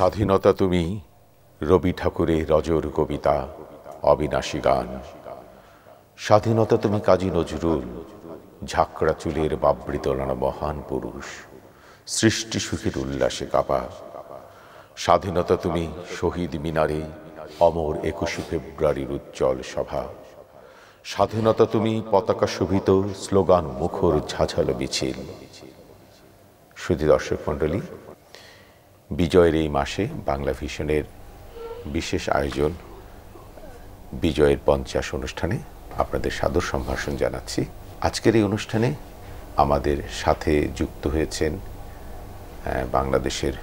স্বাধীনতা তুমি রবি ঠাকুরের রজর কবিতা অবিনাশী গান স্বাধীনতা তুমি কাজী নজরুল ঝাঁকড়া চুলের বাবৃত মহান পুরুষ সৃষ্টি সুখের উল্লাসে কাপা স্বাধীনতা তুমি শহীদ মিনারে অমর একুশে ফেব্রুয়ারির উজ্জ্বল সভা স্বাধীনতা তুমি পতাকা শোভিত স্লোগান মুখর ঝাঝালো মিছিল শুধু দর্শক মণ্ডলী বিজয়ের এই মাসে বাংলা ভিশনের বিশেষ আয়োজন বিজয়ের পঞ্চাশ অনুষ্ঠানে আপনাদের সাদর সম্ভাষণ জানাচ্ছি আজকের এই অনুষ্ঠানে আমাদের সাথে যুক্ত হয়েছেন বাংলাদেশের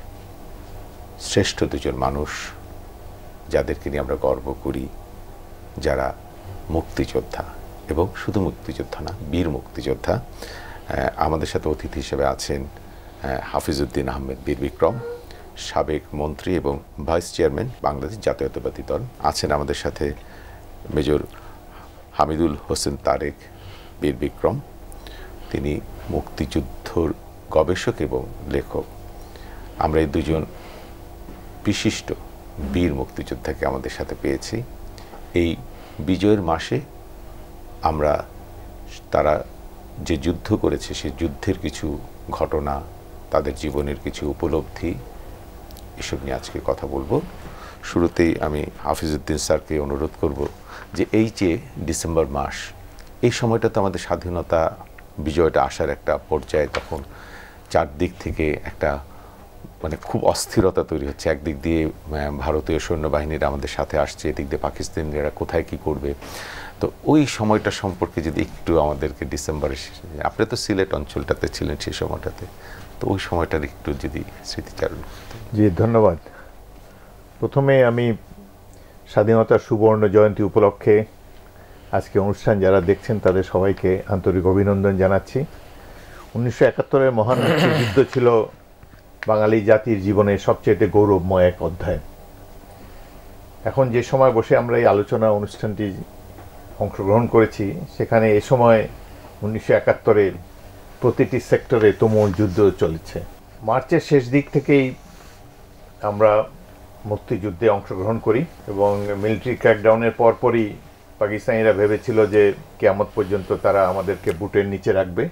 শ্রেষ্ঠ দুজন মানুষ যাদেরকে নিয়ে আমরা গর্ব করি যারা মুক্তিযোদ্ধা এবং শুধু মুক্তিযোদ্ধা না বীর মুক্তিযোদ্ধা আমাদের সাথে অতিথি হিসেবে আছেন হাফিজ উদ্দিন আহমেদ বীর বিক্রম সাবেক মন্ত্রী এবং ভাইস চেয়ারম্যান বাংলাদেশ জাতীয়তাবাদী দল আছেন আমাদের সাথে মেজর হামিদুল হোসেন তারেক বীর বিক্রম তিনি মুক্তিযুদ্ধর গবেষক এবং লেখক আমরা এই দুজন বিশিষ্ট বীর মুক্তিযোদ্ধাকে আমাদের সাথে পেয়েছি এই বিজয়ের মাসে আমরা তারা যে যুদ্ধ করেছে সে যুদ্ধের কিছু ঘটনা তাদের জীবনের কিছু উপলব্ধি এসব নিয়ে আজকে কথা বলবো শুরুতেই আমি হাফিজউদ্দিন স্যারকে অনুরোধ করব যে এই যে ডিসেম্বর মাস এই সময়টা তো আমাদের স্বাধীনতা বিজয়টা আসার একটা পর্যায়ে তখন চারদিক থেকে একটা মানে খুব অস্থিরতা তৈরি হচ্ছে একদিক দিয়ে ভারতীয় সৈন্যবাহিনীরা আমাদের সাথে আসছে এদিক দিয়ে পাকিস্তানিরা কোথায় কি করবে তো ওই সময়টা সম্পর্কে যদি একটু আমাদেরকে ডিসেম্বরে আপনি তো সিলেট অঞ্চলটাতে ছিলেন সেই সময়টাতে তো ওই সময়টার একটু যদি স্মৃতিচারণ জি ধন্যবাদ প্রথমে আমি স্বাধীনতার সুবর্ণ জয়ন্তী উপলক্ষে আজকে অনুষ্ঠান যারা দেখছেন তাদের সবাইকে আন্তরিক অভিনন্দন জানাচ্ছি উনিশশো একাত্তরের মহান যুদ্ধ ছিল বাঙালি জাতির জীবনে সবচেয়ে গৌরবময় এক অধ্যায় এখন যে সময় বসে আমরা এই আলোচনা অনুষ্ঠানটি অংশগ্রহণ করেছি সেখানে এ সময় উনিশশো একাত্তরের প্রতিটি সেক্টরে তুমুল যুদ্ধ চলেছে মার্চের শেষ দিক থেকেই আমরা মুক্তিযুদ্ধে অংশগ্রহণ করি এবং মিলিটারি ক্র্যাকডাউনের পরপরই পাকিস্তানিরা ভেবেছিল যে কেয়ামত পর্যন্ত তারা আমাদেরকে বুটের নিচে রাখবে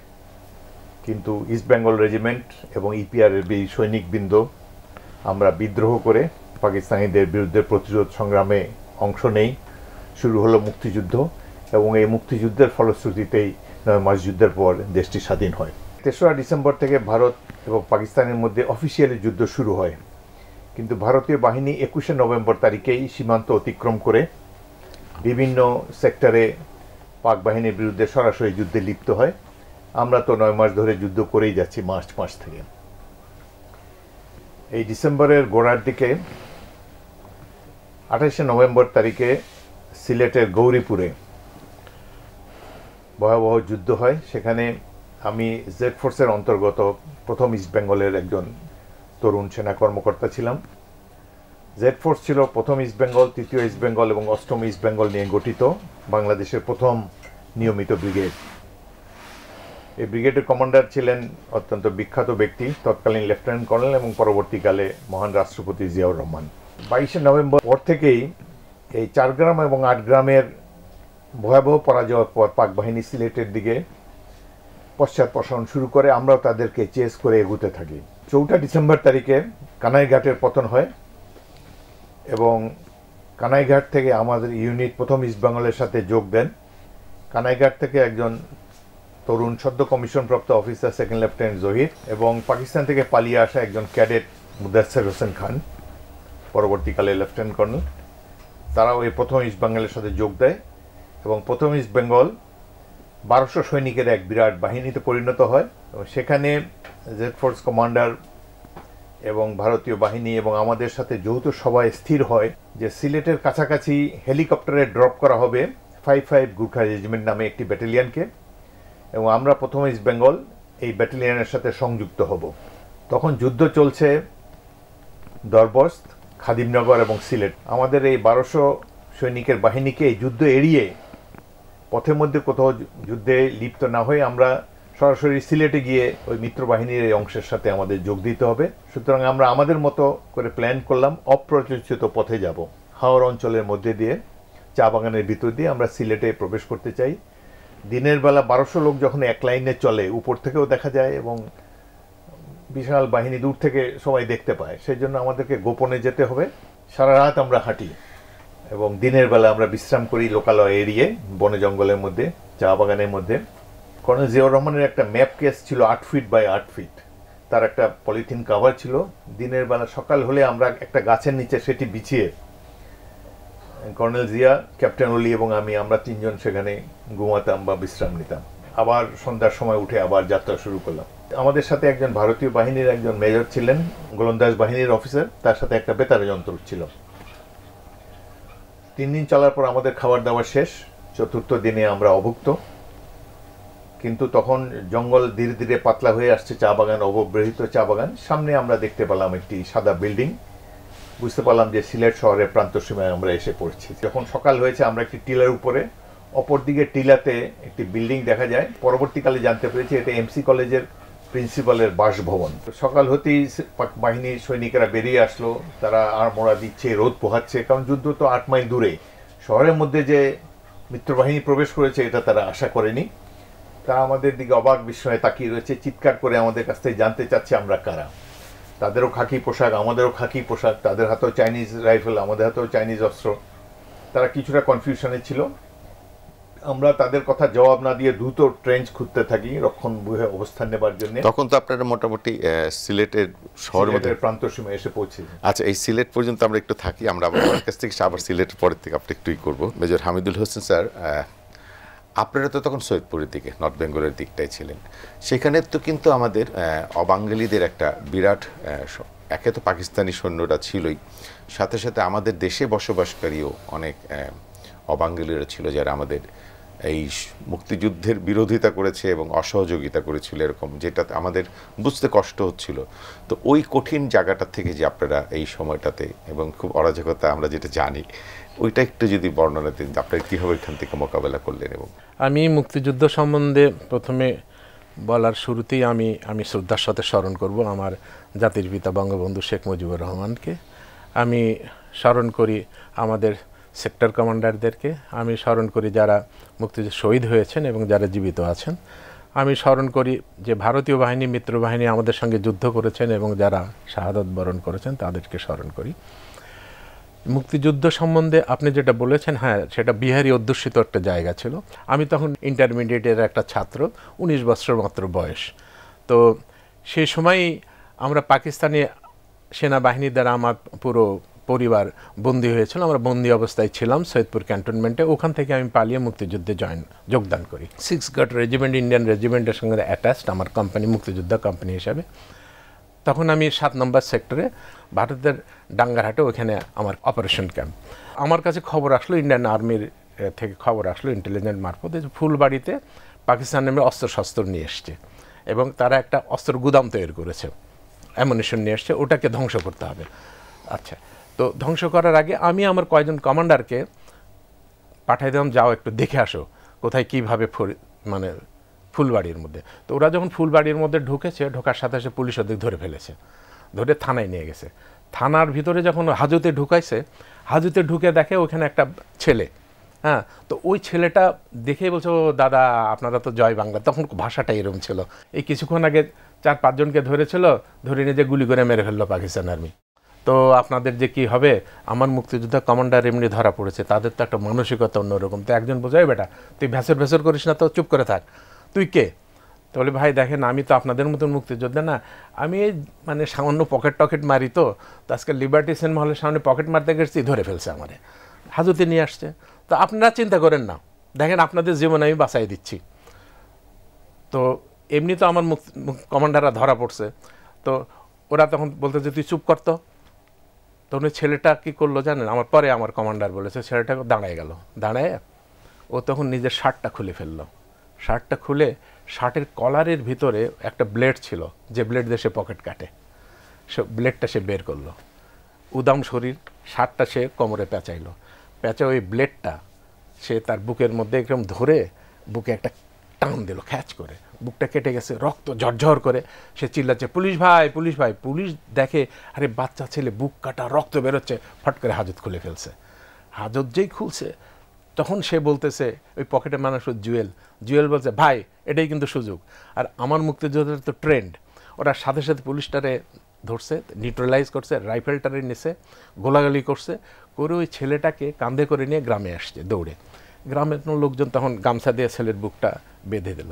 কিন্তু ইস্ট বেঙ্গল রেজিমেন্ট এবং ইপিআরের সৈনিকবৃন্দ আমরা বিদ্রোহ করে পাকিস্তানিদের বিরুদ্ধে প্রতিরোধ সংগ্রামে অংশ নেই শুরু হলো মুক্তিযুদ্ধ এবং এই মুক্তিযুদ্ধের ফলশ্রুতিতেই মাস যুদ্ধের পর দেশটি স্বাধীন হয় তেসরা ডিসেম্বর থেকে ভারত এবং পাকিস্তানের মধ্যে অফিসিয়ালি যুদ্ধ শুরু হয় কিন্তু ভারতীয় বাহিনী একুশে নভেম্বর তারিখেই সীমান্ত অতিক্রম করে বিভিন্ন সেক্টরে পাক বাহিনীর বিরুদ্ধে সরাসরি যুদ্ধে লিপ্ত হয় আমরা তো নয় মাস ধরে যুদ্ধ করেই যাচ্ছি মার্চ মাস থেকে এই ডিসেম্বরের গোড়ার দিকে আঠাশে নভেম্বর তারিখে সিলেটের গৌরীপুরে ভয়াবহ যুদ্ধ হয় সেখানে আমি জেড ফোর্সের অন্তর্গত প্রথম ইস্ট বেঙ্গলের একজন তরুণ সেনা কর্মকর্তা ছিলাম জেড ফোর্স ছিল প্রথম ইস্ট বেঙ্গল তৃতীয় ইস্ট বেঙ্গল এবং অষ্টম ইস্ট বেঙ্গল নিয়ে গঠিত বাংলাদেশের প্রথম নিয়মিত ব্রিগেড এই ব্রিগেডের কমান্ডার ছিলেন অত্যন্ত বিখ্যাত ব্যক্তি তৎকালীন লেফটেন্যান্ট কর্নেল এবং পরবর্তীকালে মহান রাষ্ট্রপতি জিয়াউর রহমান বাইশে নভেম্বর পর থেকেই এই চার গ্রাম এবং আট গ্রামের ভয়াবহ পরাজয়ের পর পাক বাহিনী সিলেটের দিকে পশ্চাৎ প্রসারণ শুরু করে আমরাও তাদেরকে চেস করে এগুতে থাকি চৌঠা ডিসেম্বর তারিখে কানাইঘাটের পতন হয় এবং কানাইঘাট থেকে আমাদের ইউনিট প্রথম ইস্ট বেঙ্গলের সাথে যোগ দেন কানাইঘাট থেকে একজন তরুণ সদ্য কমিশনপ্রাপ্ত অফিসার সেকেন্ড লেফটেন্যান্ট জহির এবং পাকিস্তান থেকে পালিয়ে আসা একজন ক্যাডেট মুদাসের হোসেন খান পরবর্তীকালে লেফটেন্যান্ট কর্নেল তারাও এই প্রথম ইস্ট বেঙ্গলের সাথে যোগ দেয় এবং প্রথম ইস্ট বেঙ্গল বারোশো সৈনিকের এক বিরাট বাহিনীতে পরিণত হয় এবং সেখানে জেড ফোর্স কমান্ডার এবং ভারতীয় বাহিনী এবং আমাদের সাথে যৌথ সভায় স্থির হয় যে সিলেটের কাছাকাছি হেলিকপ্টারে ড্রপ করা হবে ফাইভ ফাইভ গুর্খা রেজিমেন্ট নামে একটি ব্যাটালিয়ানকে এবং আমরা প্রথম ইস্ট বেঙ্গল এই ব্যাটালিয়ানের সাথে সংযুক্ত হব তখন যুদ্ধ চলছে দরবস্ত খাদিমনগর এবং সিলেট আমাদের এই বারোশো সৈনিকের বাহিনীকে এই যুদ্ধ এড়িয়ে পথের মধ্যে কোথাও যুদ্ধে লিপ্ত না হয়ে আমরা সরাসরি সিলেটে গিয়ে ওই মিত্রবাহিনীর এই অংশের সাথে আমাদের যোগ দিতে হবে সুতরাং আমরা আমাদের মতো করে প্ল্যান করলাম অপ্রচলিত পথে যাব হাওর অঞ্চলের মধ্যে দিয়ে চা বাগানের ভিতর দিয়ে আমরা সিলেটে প্রবেশ করতে চাই দিনের বেলা বারোশো লোক যখন এক লাইনে চলে উপর থেকেও দেখা যায় এবং বিশাল বাহিনী দূর থেকে সবাই দেখতে পায় সেই জন্য আমাদেরকে গোপনে যেতে হবে সারা রাত আমরা হাঁটি এবং দিনের বেলা আমরা বিশ্রাম করি লোকালয় এরিয়ে বনে জঙ্গলের মধ্যে চা বাগানের মধ্যে কর্নেল জিয়াউর রহমানের একটা ম্যাপ কেস ছিল আট ফিট বাই আট ফিট তার একটা পলিথিন কাভার ছিল দিনের বেলা সকাল হলে আমরা একটা গাছের নিচে সেটি বিছিয়ে কর্নেল জিয়া ক্যাপ্টেন অলি এবং আমি আমরা তিনজন সেখানে ঘুমাতাম বা বিশ্রাম নিতাম আবার সন্ধ্যার সময় উঠে আবার যাত্রা শুরু করলাম আমাদের সাথে একজন ভারতীয় বাহিনীর একজন মেজর ছিলেন গোলন্দাজ বাহিনীর অফিসার তার সাথে একটা বেতার যন্ত্র ছিল তিন দিন চলার পর আমাদের খাবার দাবার শেষ চতুর্থ দিনে আমরা অভুক্ত কিন্তু তখন জঙ্গল ধীরে ধীরে পাতলা হয়ে আসছে চা বাগান অবব্যবহৃত চা বাগান সামনে আমরা দেখতে পেলাম একটি সাদা বিল্ডিং বুঝতে পারলাম যে সিলেট শহরের সীমায় আমরা এসে পড়ছি যখন সকাল হয়েছে আমরা একটি টিলার উপরে অপরদিকে টিলাতে একটি বিল্ডিং দেখা যায় পরবর্তীকালে জানতে পেরেছি এটা এমসি কলেজের প্রিন্সিপালের বাসভবন সকাল হতেই পাক বাহিনীর সৈনিকেরা বেরিয়ে আসলো তারা আর মোড়া দিচ্ছে রোদ পোহাচ্ছে কারণ যুদ্ধ তো আট মাইল দূরে শহরের মধ্যে যে মিত্রবাহিনী প্রবেশ করেছে এটা তারা আশা করেনি তারা আমাদের দিকে অবাক বিস্ময়ে তাকিয়ে রয়েছে চিৎকার করে আমাদের কাছ থেকে জানতে চাচ্ছে আমরা কারা তাদেরও খাকি পোশাক আমাদেরও খাকি পোশাক তাদের হাতেও চাইনিজ রাইফেল আমাদের হাতেও চাইনিজ অস্ত্র তারা কিছুটা কনফিউশনে ছিল আমরা তাদের কথা জবাব না দিয়ে দ্রুত ট্রেঞ্চ খুঁজতে থাকি রক্ষণ বুহে অবস্থান নেবার জন্য তখন তো আপনারা মোটামুটি সিলেটের শহর মধ্যে প্রান্ত সীমা এসে পৌঁছে আচ্ছা এই সিলেট পর্যন্ত আমরা একটু থাকি আমরা আমার কাছ থেকে আবার সিলেটের পরের থেকে আপনি একটুই করবো মেজর হামিদুল হোসেন স্যার আপনারা তো তখন সৈয়দপুরের দিকে নর্থ বেঙ্গলের দিকটাই ছিলেন সেখানে তো কিন্তু আমাদের অবাঙ্গালীদের একটা বিরাট একে তো পাকিস্তানি সৈন্যরা ছিলই সাথে সাথে আমাদের দেশে বসবাসকারীও অনেক অবাঙ্গালীরা ছিল যারা আমাদের এই মুক্তিযুদ্ধের বিরোধিতা করেছে এবং অসহযোগিতা করেছিল এরকম যেটা আমাদের বুঝতে কষ্ট হচ্ছিল তো ওই কঠিন জায়গাটা থেকে যে আপনারা এই সময়টাতে এবং খুব অরাজকতা আমরা যেটা জানি ওইটা একটু যদি বর্ণনা দিন আপনারা কীভাবে এখান থেকে মোকাবেলা করলেন এবং আমি মুক্তিযুদ্ধ সম্বন্ধে প্রথমে বলার শুরুতেই আমি আমি শ্রদ্ধার সাথে স্মরণ করব আমার জাতির পিতা বঙ্গবন্ধু শেখ মুজিবুর রহমানকে আমি স্মরণ করি আমাদের সেক্টর কমান্ডারদেরকে আমি স্মরণ করি যারা মুক্তিযুদ্ধ শহীদ হয়েছেন এবং যারা জীবিত আছেন আমি স্মরণ করি যে ভারতীয় বাহিনী মিত্র বাহিনী আমাদের সঙ্গে যুদ্ধ করেছেন এবং যারা শাহাদত বরণ করেছেন তাদেরকে স্মরণ করি মুক্তিযুদ্ধ সম্বন্ধে আপনি যেটা বলেছেন হ্যাঁ সেটা বিহারি অধ্যুষিত একটা জায়গা ছিল আমি তখন ইন্টারমিডিয়েটের একটা ছাত্র উনিশ বছর মাত্র বয়স তো সেই সময়ই আমরা পাকিস্তানি সেনাবাহিনী দ্বারা আমার পুরো পরিবার বন্দী হয়েছিল আমরা বন্দী অবস্থায় ছিলাম সৈয়দপুর ক্যান্টনমেন্টে ওখান থেকে আমি পালিয়ে মুক্তিযুদ্ধে জয়েন যোগদান করি সিক্স গট রেজিমেন্ট ইন্ডিয়ান রেজিমেন্টের সঙ্গে অ্যাটাচড আমার কোম্পানি মুক্তিযোদ্ধা কোম্পানি হিসাবে তখন আমি সাত নম্বর সেক্টরে ভারতের ডাঙ্গারহাটে ওখানে আমার অপারেশন ক্যাম্প আমার কাছে খবর আসলো ইন্ডিয়ান আর্মির থেকে খবর আসলো ইন্টেলিজেন্ট মারফত যে ফুলবাড়িতে পাকিস্তান নেমে শস্ত্র নিয়ে এসছে এবং তারা একটা অস্ত্র গুদাম তৈরি করেছে অ্যামুনিশন নিয়ে এসছে ওটাকে ধ্বংস করতে হবে আচ্ছা তো ধ্বংস করার আগে আমি আমার কয়েকজন কমান্ডারকে পাঠাই দিলাম যাও একটু দেখে আসো কোথায় কীভাবে মানে ফুলবাড়ির মধ্যে তো ওরা যখন ফুলবাড়ির মধ্যে ঢুকেছে ঢোকার সাথে সাথে পুলিশ ওদের ধরে ফেলেছে ধরে থানায় নিয়ে গেছে থানার ভিতরে যখন হাজুতে ঢুকাইছে হাজুতে ঢুকে দেখে ওখানে একটা ছেলে হ্যাঁ তো ওই ছেলেটা দেখেই বলছে ও দাদা আপনারা তো জয় বাংলা তখন ভাষাটা এরম ছিল এই কিছুক্ষণ আগে চার পাঁচজনকে ধরেছিল ধরে নিয়ে যে গুলি করে মেরে ফেললো পাকিস্তান আর্মি তো আপনাদের যে কি হবে আমার মুক্তিযোদ্ধা কমান্ডার এমনি ধরা পড়েছে তাদের তো একটা মানসিকতা অন্যরকম তো একজন বোঝাই বেটা তুই ভেসর ভেসর করিস না তো চুপ করে থাক তুই কে তো বলে ভাই দেখেন আমি তো আপনাদের মতন মুক্তিযোদ্ধা না আমি এই মানে সামান্য পকেট টকেট মারি তো আজকে লিবার্টি সিনেমা হলের সামনে পকেট মারতে গেছি ধরে ফেলছে আমার হাজতে নিয়ে আসছে তো আপনারা চিন্তা করেন না দেখেন আপনাদের জীবন আমি বাঁচাই দিচ্ছি তো এমনি তো আমার কমান্ডাররা ধরা পড়ছে তো ওরা তখন বলতে যে তুই চুপ করতো তখন ছেলেটা কী করলো জানেন আমার পরে আমার কমান্ডার বলেছে ছেলেটা দাঁড়ায় গেল দাঁড়ায় ও তখন নিজের শার্টটা খুলে ফেললো শার্টটা খুলে শার্টের কলারের ভিতরে একটা ব্লেড ছিল যে ব্লেড দিয়ে সে পকেট কাটে সে ব্লেডটা সে বের করলো উদাম শরীর শার্টটা সে কোমরে পেঁচাইলো পেঁচা ওই ব্লেডটা সে তার বুকের মধ্যে একদম ধরে বুকে একটা টান দিল খ্যাচ করে বুকটা কেটে গেছে রক্ত ঝরঝর করে সে চিল্লাচ্ছে পুলিশ ভাই পুলিশ ভাই পুলিশ দেখে আরে বাচ্চা ছেলে বুক কাটা রক্ত বেরোচ্ছে ফট করে হাজত খুলে ফেলছে হাজত যেই খুলছে তখন সে বলতেছে ওই পকেটে মানুষ জুয়েল জুয়েল বলছে ভাই এটাই কিন্তু সুযোগ আর আমার মুক্তিযোদ্ধার তো ট্রেন্ড ওরা সাথে সাথে পুলিশটারে ধরছে নিউট্রালাইজ করছে রাইফেলটারে নিছে গোলাগালি করছে করে ওই ছেলেটাকে কাঁধে করে নিয়ে গ্রামে আসছে দৌড়ে গ্রামের লোকজন তখন গামছা দিয়ে ছেলের বুকটা বেঁধে দিল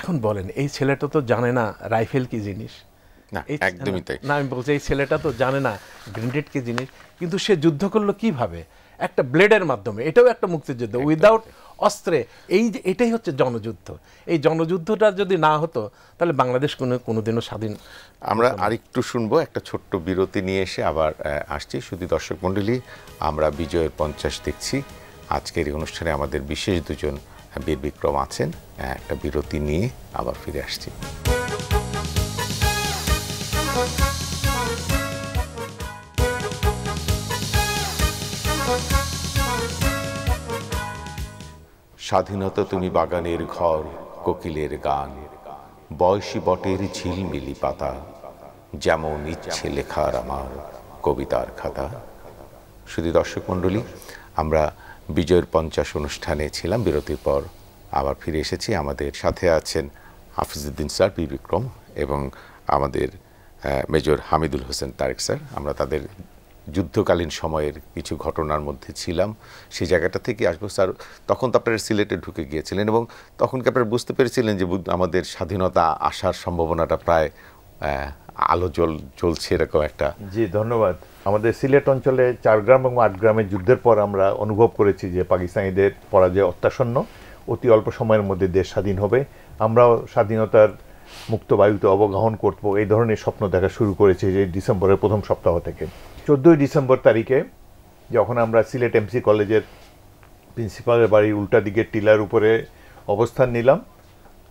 এখন বলেন এই ছেলেটা তো জানে না রাইফেল কি জিনিস না একদমই তাই না আমি বলছি এই ছেলেটা তো জানে না গ্রেনেড কি জিনিস কিন্তু সে যুদ্ধ করলো কিভাবে একটা ব্লেডের মাধ্যমে এটাও একটা মুক্তিযুদ্ধ উইদাউট অস্ত্রে এই যে এটাই হচ্ছে জনযুদ্ধ এই জনযুদ্ধটা যদি না হতো তাহলে বাংলাদেশ কোনো কোনোদিনও স্বাধীন আমরা আরেকটু শুনবো একটা ছোট্ট বিরতি নিয়ে এসে আবার আসছি শুধু দর্শক মণ্ডলী আমরা বিজয়ের পঞ্চাশ দেখছি আজকের এই অনুষ্ঠানে আমাদের বিশেষ দুজন হ্যাঁ, বীর বিক্রম আছেন হ্যাঁ, একটা বিরতি নিয়ে আবার ফিরে আসছি স্বাধীনতা তুমি বাগানের ঘর কোকিলের গান বয়সী বটের ঝিলমিলি পাতা যেমন ইচ্ছে লেখার আমার কবিতার খাতা শুধু দর্শক মন্ডলী আমরা বিজয়ের পঞ্চাশ অনুষ্ঠানে ছিলাম বিরতির পর আবার ফিরে এসেছি আমাদের সাথে আছেন হাফিজউদ্দিন স্যার পি বিক্রম এবং আমাদের মেজর হামিদুল হোসেন তারেক স্যার আমরা তাদের যুদ্ধকালীন সময়ের কিছু ঘটনার মধ্যে ছিলাম সেই জায়গাটা থেকে আসবো স্যার তখন তো আপনারা সিলেটে ঢুকে গিয়েছিলেন এবং তখন কি আপনারা বুঝতে পেরেছিলেন যে আমাদের স্বাধীনতা আসার সম্ভাবনাটা প্রায় আলো জল চলছে এরকম একটা জি ধন্যবাদ আমাদের সিলেট অঞ্চলে চার গ্রাম এবং আট গ্রামের যুদ্ধের পর আমরা অনুভব করেছি যে পাকিস্তানিদের পরাজয় অত্যাসন্ন অতি অল্প সময়ের মধ্যে দেশ স্বাধীন হবে আমরাও স্বাধীনতার মুক্ত বায়ুতে অবগাহন করব এই ধরনের স্বপ্ন দেখা শুরু করেছে যে ডিসেম্বরের প্রথম সপ্তাহ থেকে চোদ্দোই ডিসেম্বর তারিখে যখন আমরা সিলেট এমসি কলেজের প্রিন্সিপালের বাড়ির উল্টা দিকের টিলার উপরে অবস্থান নিলাম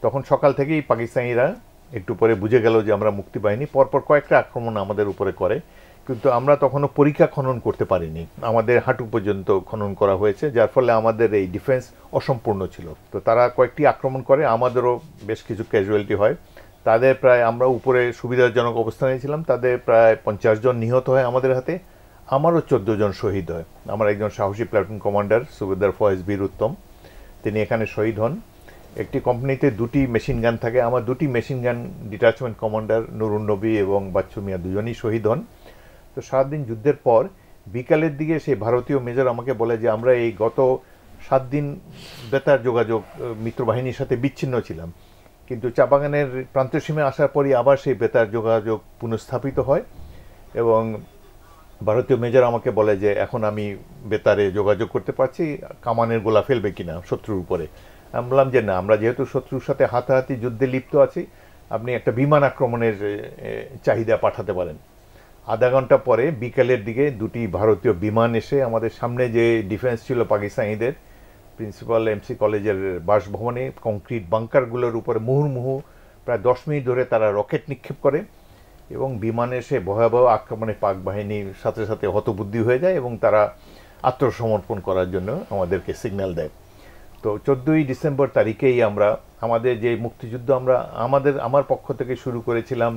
তখন সকাল থেকেই পাকিস্তানিরা একটু পরে বুঝে গেল যে আমরা মুক্তি পাইনি পরপর কয়েকটা আক্রমণ আমাদের উপরে করে কিন্তু আমরা তখনও পরীক্ষা খনন করতে পারিনি আমাদের হাঁটু পর্যন্ত খনন করা হয়েছে যার ফলে আমাদের এই ডিফেন্স অসম্পূর্ণ ছিল তো তারা কয়েকটি আক্রমণ করে আমাদেরও বেশ কিছু ক্যাজুয়ালিটি হয় তাদের প্রায় আমরা উপরে সুবিধাজনক অবস্থানে ছিলাম তাদের প্রায় পঞ্চাশ জন নিহত হয় আমাদের হাতে আমারও চোদ্দ জন শহীদ হয় আমার একজন সাহসী প্ল্যাটুন কমান্ডার সুবেদার ফয়েজ বীর উত্তম তিনি এখানে শহীদ হন একটি কোম্পানিতে দুটি মেশিন গান থাকে আমার দুটি মেশিন গান ডিটাচমেন্ট কমান্ডার নুরুন নবী এবং বাচ্চু মিয়া দুজনই শহীদ হন তো সাত দিন যুদ্ধের পর বিকালের দিকে সেই ভারতীয় মেজর আমাকে বলে যে আমরা এই গত সাত দিন বেতার যোগাযোগ মিত্রবাহিনীর সাথে বিচ্ছিন্ন ছিলাম কিন্তু চাবাগানের প্রান্তসীমে আসার পরই আবার সেই বেতার যোগাযোগ পুনঃস্থাপিত হয় এবং ভারতীয় মেজর আমাকে বলে যে এখন আমি বেতারে যোগাযোগ করতে পারছি কামানের গোলা ফেলবে কিনা শত্রুর উপরে আমি বললাম যে না আমরা যেহেতু শত্রুর সাথে হাতাহাতি যুদ্ধে লিপ্ত আছি আপনি একটা বিমান আক্রমণের চাহিদা পাঠাতে পারেন আধা ঘন্টা পরে বিকেলের দিকে দুটি ভারতীয় বিমান এসে আমাদের সামনে যে ডিফেন্স ছিল পাকিস্তানিদের প্রিন্সিপাল এমসি কলেজের বাসভবনে কংক্রিট বাংকারগুলোর উপরে মুহুর্মুহু প্রায় দশ মিনিট ধরে তারা রকেট নিক্ষেপ করে এবং বিমানে এসে ভয়াবহ আক্রমণে পাক বাহিনীর সাথে সাথে হতবুদ্ধি হয়ে যায় এবং তারা আত্মসমর্পণ করার জন্য আমাদেরকে সিগন্যাল দেয় তো চোদ্দই ডিসেম্বর তারিখেই আমরা আমাদের যে মুক্তিযুদ্ধ আমরা আমাদের আমার পক্ষ থেকে শুরু করেছিলাম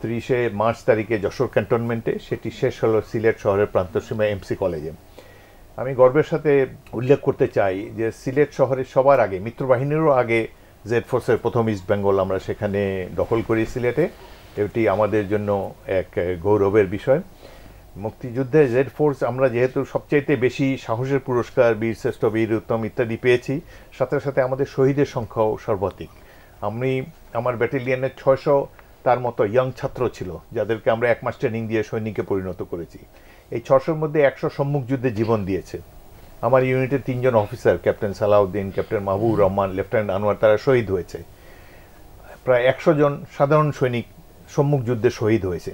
ত্রিশে মার্চ তারিখে যশোর ক্যান্টনমেন্টে সেটি শেষ হলো সিলেট শহরের প্রান্তসীমা এমসি কলেজে আমি গর্বের সাথে উল্লেখ করতে চাই যে সিলেট শহরে সবার আগে মিত্রবাহিনীরও আগে জেড ফোর্সের প্রথম ইস্ট বেঙ্গল আমরা সেখানে দখল করি সিলেটে এটি আমাদের জন্য এক গৌরবের বিষয় মুক্তিযুদ্ধে জেড ফোর্স আমরা যেহেতু সবচাইতে বেশি সাহসের পুরস্কার বীর শ্রেষ্ঠ বীর উত্তম ইত্যাদি পেয়েছি সাথে সাথে আমাদের শহীদের সংখ্যাও সর্বাধিক আমি আমার ব্যাটালিয়ানের ছয়শো তার মতো ইয়ং ছাত্র ছিল যাদেরকে আমরা এক মাস ট্রেনিং দিয়ে সৈনিকে পরিণত করেছি এই ছশোর মধ্যে একশো সম্মুখ যুদ্ধে জীবন দিয়েছে আমার ইউনিটের তিনজন officer captain Salauddin captain Mahbub Rahman lieutenant Anwar তারা শহীদ হয়েছে প্রায় একশো জন সাধারণ সৈনিক সম্মুখ যুদ্ধে শহীদ হয়েছে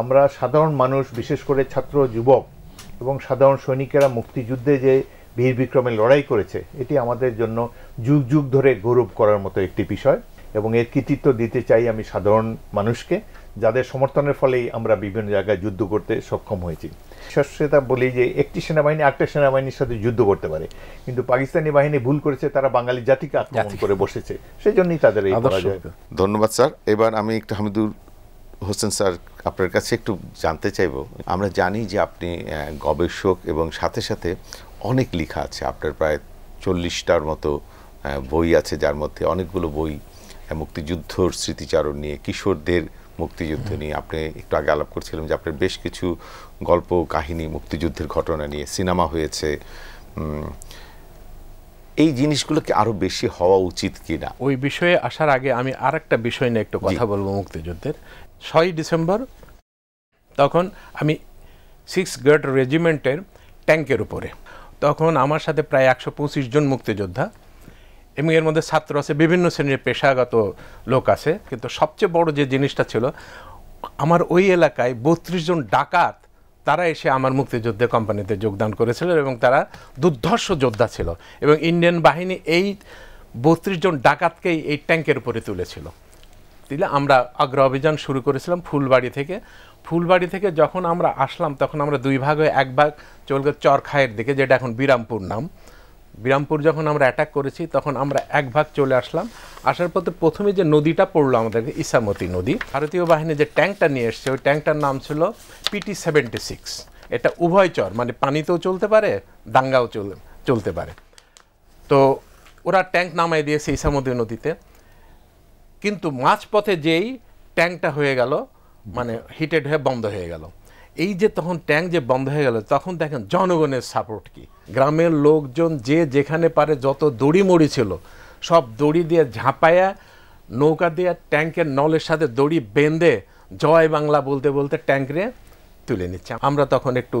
আমরা সাধারণ মানুষ বিশেষ করে ছাত্র যুবক এবং সাধারণ সৈনিকেরা মুক্তিযুদ্ধে যে বীর বিক্রমে লড়াই করেছে এটি আমাদের জন্য যুগ যুগ ধরে গৌরব করার মতো একটি বিষয় এবং এর কৃতিত্ব দিতে চাই আমি সাধারণ মানুষকে যাদের সমর্থনের ফলেই আমরা বিভিন্ন জায়গায় যুদ্ধ করতে সক্ষম হয়েছি সশ্রেতা বলি যে একটি সেনাবাহিনী একটা সেনাবাহিনীর সাথে যুদ্ধ করতে পারে কিন্তু পাকিস্তানি বাহিনী ভুল করেছে তারা বাঙালি জাতিকে আক্রমণ করে বসেছে সেই জন্যই তাদের এই ধন্যবাদ স্যার এবার আমি একটু হামিদুর হোসেন স্যার আপনার কাছে একটু জানতে চাইব আমরা জানি যে আপনি গবেষক এবং সাথে সাথে অনেক লেখা আছে আপনার প্রায় চল্লিশটার মতো বই আছে যার মধ্যে অনেকগুলো বই মুক্তিযুদ্ধর স্মৃতিচারণ নিয়ে কিশোরদের মুক্তিযুদ্ধ নিয়ে আপনি একটু আগে আলাপ করছিলাম যে আপনার বেশ কিছু গল্প কাহিনী মুক্তিযুদ্ধের ঘটনা নিয়ে সিনেমা হয়েছে এই জিনিসগুলোকে আরও বেশি হওয়া উচিত কিনা ওই বিষয়ে আসার আগে আমি আর একটা বিষয় নিয়ে একটু কথা বলবো মুক্তিযুদ্ধের ছয় ডিসেম্বর তখন আমি সিক্স গ্রেড রেজিমেন্টের ট্যাঙ্কের উপরে তখন আমার সাথে প্রায় একশো পঁচিশ জন মুক্তিযোদ্ধা এবং এর মধ্যে ছাত্র আছে বিভিন্ন শ্রেণীর পেশাগত লোক আছে কিন্তু সবচেয়ে বড় যে জিনিসটা ছিল আমার ওই এলাকায় বত্রিশ জন ডাকাত তারা এসে আমার মুক্তিযুদ্ধে কোম্পানিতে যোগদান করেছিল এবং তারা দুর্ধর্ষ যোদ্ধা ছিল এবং ইন্ডিয়ান বাহিনী এই বত্রিশ জন ডাকাতকেই এই ট্যাঙ্কের উপরে তুলেছিল দিলে আমরা অগ্র অভিযান শুরু করেছিলাম ফুলবাড়ি থেকে ফুলবাড়ি থেকে যখন আমরা আসলাম তখন আমরা দুই ভাগ হয়ে এক ভাগ চলে চরখায়ের দিকে যেটা এখন বিরামপুর নাম বিরামপুর যখন আমরা অ্যাটাক করেছি তখন আমরা এক ভাগ চলে আসলাম আসার পথে প্রথমে যে নদীটা পড়লো আমাদেরকে ইসামতি নদী ভারতীয় বাহিনী যে ট্যাঙ্কটা নিয়ে এসছে ওই ট্যাঙ্কটার নাম ছিল পিটি সেভেন্টি সিক্স এটা উভয়চর মানে পানিতেও চলতে পারে দাঙ্গাও চল চলতে পারে তো ওরা ট্যাঙ্ক নামাই দিয়েছে ইসামতি নদীতে কিন্তু মাঝপথে যেই ট্যাঙ্কটা হয়ে গেল মানে হিটেড হয়ে বন্ধ হয়ে গেল এই যে তখন ট্যাঙ্ক যে বন্ধ হয়ে গেল তখন দেখেন জনগণের সাপোর্ট কি গ্রামের লোকজন যে যেখানে পারে যত দড়ি মড়ি ছিল সব দড়ি দিয়ে ঝাঁপায়া নৌকা দিয়ে ট্যাঙ্কের নলের সাথে দড়ি বেঁধে জয় বাংলা বলতে বলতে ট্যাঙ্করে তুলে নিচ্ছে আমরা তখন একটু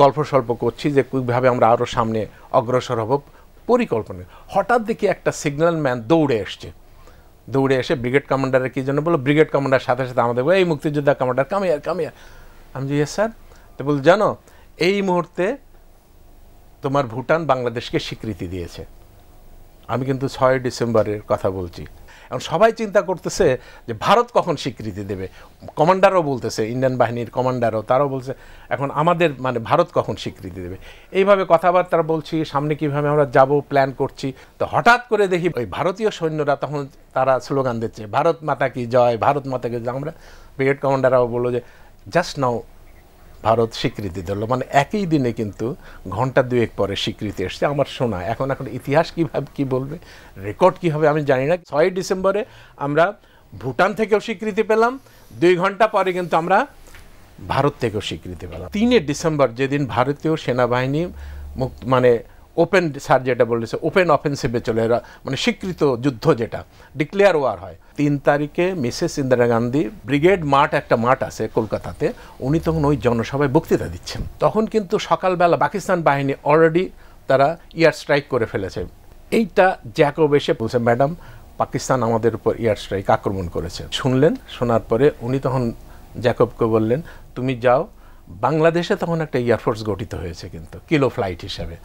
গল্প সল্প করছি যে কীভাবে আমরা আরও সামনে অগ্রসর হব পরিকল্পনা হঠাৎ দেখি একটা সিগন্যাল ম্যান দৌড়ে এসছে দৌড়ে এসে ব্রিগেড কমান্ডারের কী জন্য বলো ব্রিগেড কমান্ডার সাথে সাথে আমাদের এই মুক্তিযোদ্ধা কমান্ডার কামিয়ার কামিয়ার আমি ইয়েস স্যার তো বল জানো এই মুহূর্তে তোমার ভুটান বাংলাদেশকে স্বীকৃতি দিয়েছে আমি কিন্তু ছয় ডিসেম্বরের কথা বলছি এখন সবাই চিন্তা করতেছে যে ভারত কখন স্বীকৃতি দেবে কমান্ডারও বলতেছে ইন্ডিয়ান বাহিনীর কমান্ডারও তারাও বলছে এখন আমাদের মানে ভারত কখন স্বীকৃতি দেবে এইভাবে কথাবার্তা বলছি সামনে কীভাবে আমরা যাব প্ল্যান করছি তো হঠাৎ করে দেখি ওই ভারতীয় সৈন্যরা তখন তারা স্লোগান দিচ্ছে ভারত মাতা কি জয় ভারত মাতা কি আমরা ব্রিগেড কমান্ডাররাও বললো যে জাস্ট নাও ভারত স্বীকৃতি দিল মানে একই দিনে কিন্তু ঘন্টা দুয়েক পরে স্বীকৃতি এসছে আমার শোনা এখন এখন ইতিহাস কীভাবে কী বলবে রেকর্ড কী হবে আমি জানি না ছয় ডিসেম্বরে আমরা ভুটান থেকেও স্বীকৃতি পেলাম দুই ঘন্টা পরে কিন্তু আমরা ভারত থেকেও স্বীকৃতি পেলাম তিনে ডিসেম্বর যেদিন ভারতীয় সেনাবাহিনী মুক্ত মানে ওপেন স্যার যেটা বলেছে ওপেন অফেন্সিভে চলে মানে স্বীকৃত যুদ্ধ যেটা ডিক্লেয়ার ওয়ার হয় তিন তারিখে মিসেস ইন্দিরা গান্ধী ব্রিগেড মাঠ একটা মাঠ আছে কলকাতাতে উনি তখন ওই জনসভায় বক্তৃতা দিচ্ছেন তখন কিন্তু সকালবেলা পাকিস্তান বাহিনী অলরেডি তারা ইয়ার স্ট্রাইক করে ফেলেছে এইটা জ্যাকব এসে বলছে ম্যাডাম পাকিস্তান আমাদের উপর এয়ার স্ট্রাইক আক্রমণ করেছে শুনলেন শোনার পরে উনি তখন জ্যাকবকে বললেন তুমি যাও বাংলাদেশে তখন একটা এয়ারফোর্স গঠিত হয়েছে কিন্তু কিলো ফ্লাইট হিসাবে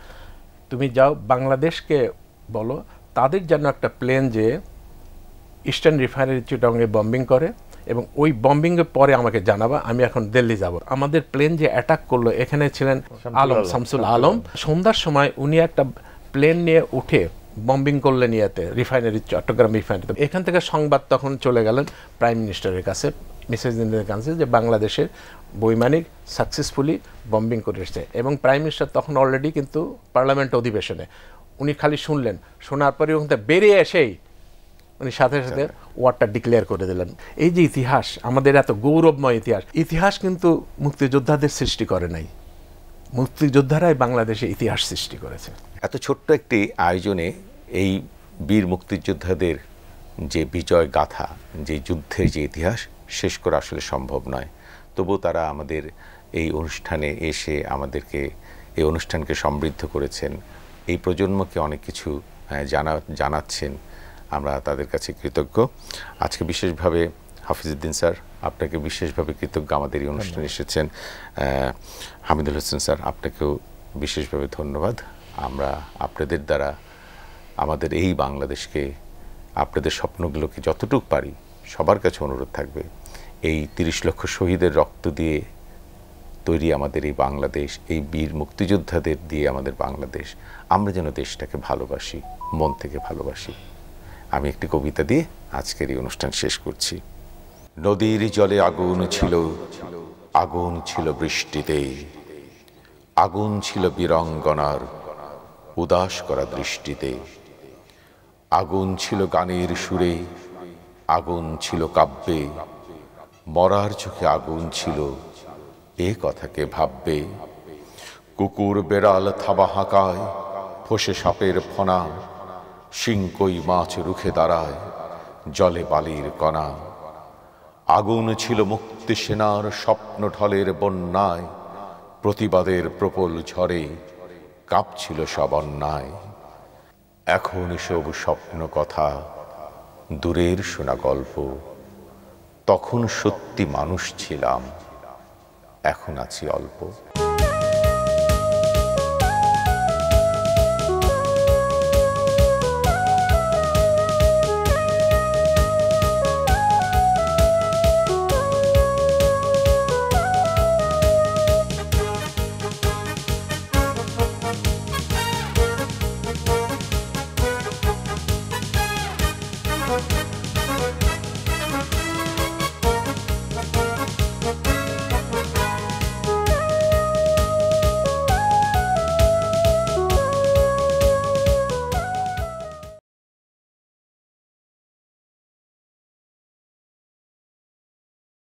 তুমি যাও বাংলাদেশকে বলো তাদের যেন একটা প্লেন যে ইস্টার্ন রিফাইনারি চিটংয়ে বম্বিং করে এবং ওই বম্বিংয়ের পরে আমাকে জানাবা আমি এখন দিল্লি যাব আমাদের প্লেন যে অ্যাটাক করলো এখানে ছিলেন আলম শামসুল আলম সন্ধ্যার সময় উনি একটা প্লেন নিয়ে উঠে বম্বিং করলেন ইয়াতে রিফাইনারি চট্টগ্রাম রিফাইনারি এখান থেকে সংবাদ তখন চলে গেলেন প্রাইম মিনিস্টারের কাছে মিসেস ইন্দিরার কাছে যে বাংলাদেশের বৈমানিক সাকসেসফুলি বম্বিং করে এসছে এবং প্রাইম মিনিস্টার তখন অলরেডি কিন্তু পার্লামেন্ট অধিবেশনে উনি খালি শুনলেন শোনার পরে ওখান থেকে বেরিয়ে এসেই উনি সাথে সাথে ওয়ারটা ডিক্লেয়ার করে দিলেন এই যে ইতিহাস আমাদের এত গৌরবময় ইতিহাস ইতিহাস কিন্তু মুক্তিযোদ্ধাদের সৃষ্টি করে নাই মুক্তিযোদ্ধারাই বাংলাদেশে ইতিহাস সৃষ্টি করেছে এত ছোট্ট একটি আয়োজনে এই বীর মুক্তিযোদ্ধাদের যে বিজয় গাথা যে যুদ্ধের যে ইতিহাস শেষ করা আসলে সম্ভব নয় তবু তারা আমাদের এই অনুষ্ঠানে এসে আমাদেরকে এই অনুষ্ঠানকে সমৃদ্ধ করেছেন এই প্রজন্মকে অনেক কিছু জানা জানাচ্ছেন আমরা তাদের কাছে কৃতজ্ঞ আজকে বিশেষভাবে হাফিজুদ্দিন স্যার আপনাকে বিশেষভাবে কৃতজ্ঞ আমাদের এই অনুষ্ঠানে এসেছেন হামিদুল হোসেন স্যার আপনাকেও বিশেষভাবে ধন্যবাদ আমরা আপনাদের দ্বারা আমাদের এই বাংলাদেশকে আপনাদের স্বপ্নগুলোকে যতটুক পারি সবার কাছে অনুরোধ থাকবে এই তিরিশ লক্ষ শহীদের রক্ত দিয়ে তৈরি আমাদের এই বাংলাদেশ এই বীর মুক্তিযোদ্ধাদের দিয়ে আমাদের বাংলাদেশ আমরা যেন দেশটাকে ভালোবাসি মন থেকে ভালোবাসি আমি একটি কবিতা দিয়ে আজকের এই অনুষ্ঠান শেষ করছি নদীর জলে আগুন ছিল আগুন ছিল বৃষ্টিতে আগুন ছিল বীরঙ্গনার উদাস করা দৃষ্টিতে আগুন ছিল গানের সুরে আগুন ছিল কাব্যে মরার চোখে আগুন ছিল এ কথাকে ভাববে কুকুর বেড়াল থাবা হাঁকায় ফসে সাপের ফনা শিঙ্কই মাছ রুখে দাঁড়ায় জলে বালির কণা আগুন ছিল মুক্তি সেনার স্বপ্ন ঢলের বন্যায় প্রতিবাদের প্রবল ঝড়ে কাঁপছিল সব অন্যায় এখন সব স্বপ্ন কথা দূরের শোনা গল্প তখন সত্যি মানুষ ছিলাম এখন আছি অল্প